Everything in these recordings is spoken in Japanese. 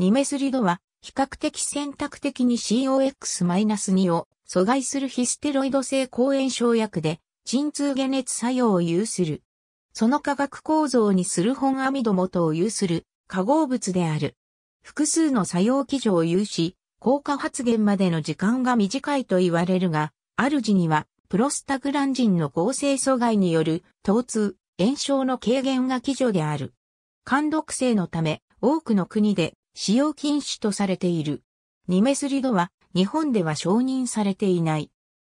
ニメスリドは、比較的選択的に COX-2 を阻害するヒステロイド性抗炎症薬で、鎮痛解熱作用を有する。その化学構造にする本網アミド元を有する化合物である。複数の作用基準を有し、効果発現までの時間が短いと言われるが、主にはプロスタグランジンの合成阻害による疼痛、炎症の軽減が基準である。肝毒性のため、多くの国で使用禁止とされている。ニメスリドは日本では承認されていない。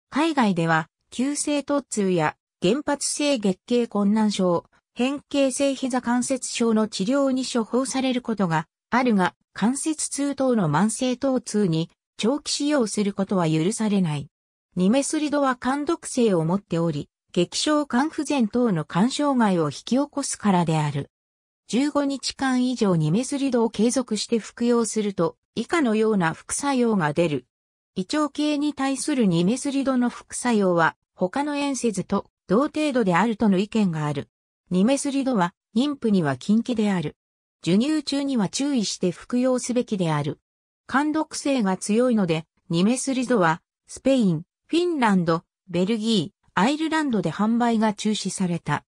海外では急性突痛や原発性月経困難症、変形性膝関節症の治療に処方されることがあるが、関節痛等の慢性疼痛に長期使用することは許されない。ニメスリドは肝毒性を持っており、激症肝不全等の肝障害を引き起こすからである。15日間以上にメスリドを継続して服用すると、以下のような副作用が出る。胃腸系に対するニメスリドの副作用は、他の塩セズと同程度であるとの意見がある。ニメスリドは、妊婦には禁忌である。授乳中には注意して服用すべきである。感毒性が強いので、ニメスリドは、スペイン、フィンランド、ベルギー、アイルランドで販売が中止された。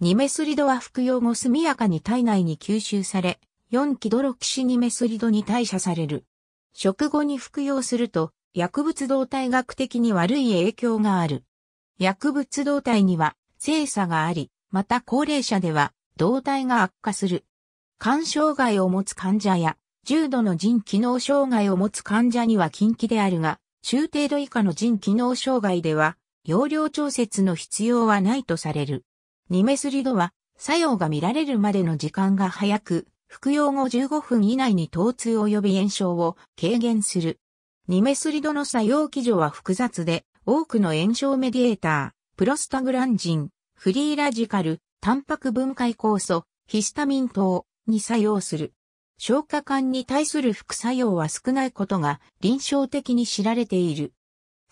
ニメスリドは服用後速やかに体内に吸収され、4キドロキシニメスリドに代謝される。食後に服用すると、薬物動態学的に悪い影響がある。薬物動態には性差があり、また高齢者では動態が悪化する。肝障害を持つ患者や、重度の腎機能障害を持つ患者には近畿であるが、中程度以下の腎機能障害では、容量調節の必要はないとされる。ニメスリドは作用が見られるまでの時間が早く、服用後15分以内に疼痛及び炎症を軽減する。ニメスリドの作用基準は複雑で、多くの炎症メディエーター、プロスタグランジン、フリーラジカル、タンパク分解酵素、ヒスタミン等に作用する。消化管に対する副作用は少ないことが臨床的に知られている。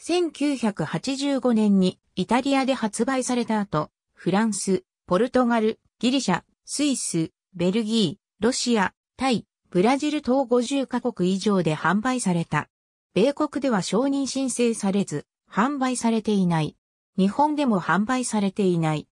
1985年にイタリアで発売された後、フランス、ポルトガル、ギリシャ、スイス、ベルギー、ロシア、タイ、ブラジル等50カ国以上で販売された。米国では承認申請されず、販売されていない。日本でも販売されていない。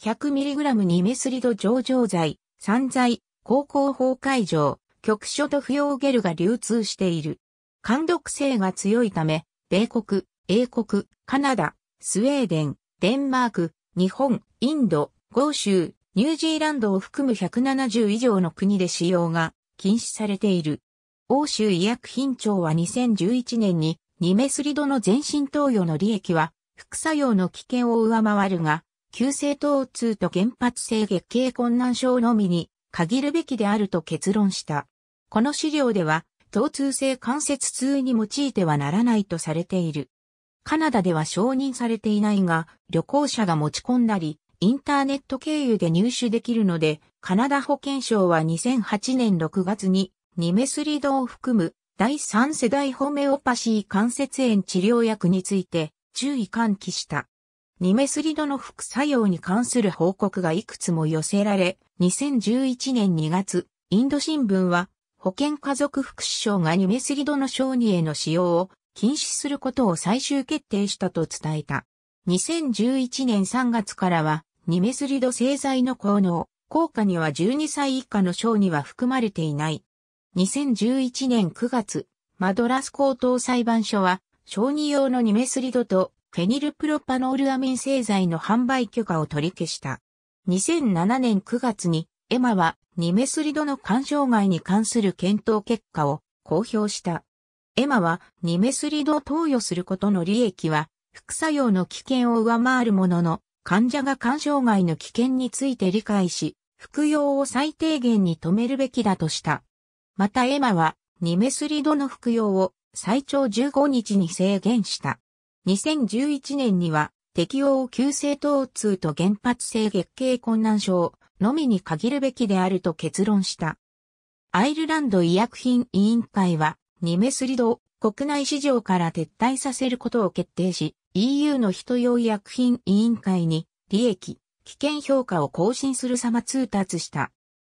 100mg にメスリド上場剤、散剤、高校法会場、局所と不要ゲルが流通している。感毒性が強いため、米国、英国、カナダ、スウェーデン、デンマーク、日本、インド、豪州、ニュージーランドを含む170以上の国で使用が禁止されている。欧州医薬品庁は2011年にニメスリドの全身投与の利益は副作用の危険を上回るが、急性疼痛と原発性月経困難症のみに限るべきであると結論した。この資料では、疼痛性関節痛に用いてはならないとされている。カナダでは承認されていないが、旅行者が持ち込んだり、インターネット経由で入手できるので、カナダ保健省は2008年6月に、ニメスリドを含む第3世代ホメオパシー関節炎治療薬について注意喚起した。ニメスリドの副作用に関する報告がいくつも寄せられ、2011年2月、インド新聞は保健家族福祉省がニメスリドの小児への使用を禁止することを最終決定したと伝えた。2011年3月からは、ニメスリド製剤の効能、効果には12歳以下の小には含まれていない。2011年9月、マドラス高等裁判所は、小児用のニメスリドとフェニルプロパノールアミン製剤の販売許可を取り消した。2007年9月に、エマはニメスリドの干渉外に関する検討結果を公表した。エマはニメスリドを投与することの利益は副作用の危険を上回るものの患者が肝障害の危険について理解し服用を最低限に止めるべきだとした。またエマはニメスリドの服用を最長15日に制限した。2011年には適応を急性疼痛と原発性月経困難症のみに限るべきであると結論した。アイルランド医薬品委員会はニメスリドを国内市場から撤退させることを決定し、EU の人用薬品委員会に利益、危険評価を更新する様通達した。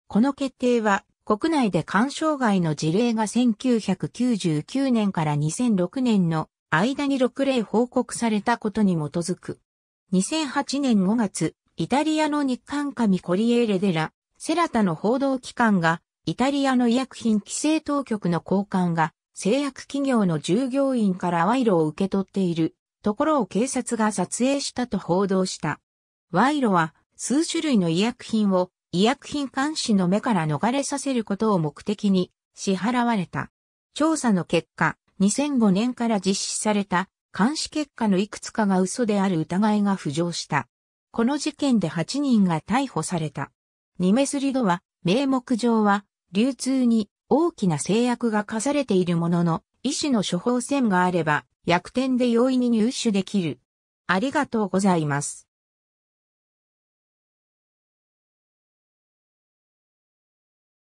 この決定は国内で干渉外の事例が1999年から2006年の間に6例報告されたことに基づく。2008年5月、イタリアの日韓紙コリエーレデラ、セラタの報道機関がイタリアの医薬品規制当局の高官が製薬企業の従業員から賄賂を受け取っているところを警察が撮影したと報道した。賄賂は数種類の医薬品を医薬品監視の目から逃れさせることを目的に支払われた。調査の結果、2005年から実施された監視結果のいくつかが嘘である疑いが浮上した。この事件で8人が逮捕された。ニメスリドは名目上は流通に大きな制約が課されているものの、医師の処方箋があれば、薬店で容易に入手できる。ありがとうございます。